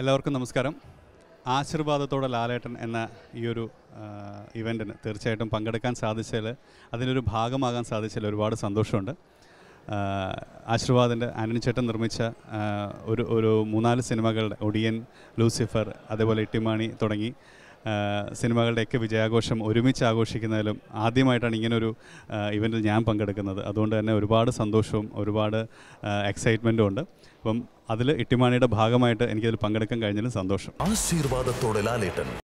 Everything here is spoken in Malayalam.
എല്ലാവർക്കും നമസ്കാരം ആശീർവാദത്തോടെ ലാലേട്ടൻ എന്ന ഈ ഒരു ഇവൻറ്റിന് തീർച്ചയായിട്ടും പങ്കെടുക്കാൻ സാധിച്ചതിൽ അതിനൊരു ഭാഗമാകാൻ സാധിച്ചതിൽ ഒരുപാട് സന്തോഷമുണ്ട് ആശീർവാദിൻ്റെ ആന്റണി ചേട്ടൻ നിർമ്മിച്ച ഒരു ഒരു മൂന്നാല് സിനിമകളുടെ ഒടിയൻ ലൂസിഫർ അതേപോലെ ഇട്ടിമാണി തുടങ്ങി സിനിമകളുടെയൊക്കെ വിജയാഘോഷം ഒരുമിച്ച് ആഘോഷിക്കുന്നതിലും ആദ്യമായിട്ടാണ് ഇങ്ങനൊരു ഇവൻറ്റിൽ ഞാൻ പങ്കെടുക്കുന്നത് അതുകൊണ്ട് തന്നെ ഒരുപാട് സന്തോഷവും ഒരുപാട് എക്സൈറ്റ്മെൻറ്റും ഉണ്ട് അപ്പം അതിൽ ഇട്ടിമാണിയുടെ ഭാഗമായിട്ട് എനിക്കതിൽ പങ്കെടുക്കാൻ കഴിഞ്ഞതിൽ സന്തോഷം ആശീർവാദത്തോടെ ലാലേട്ടൻ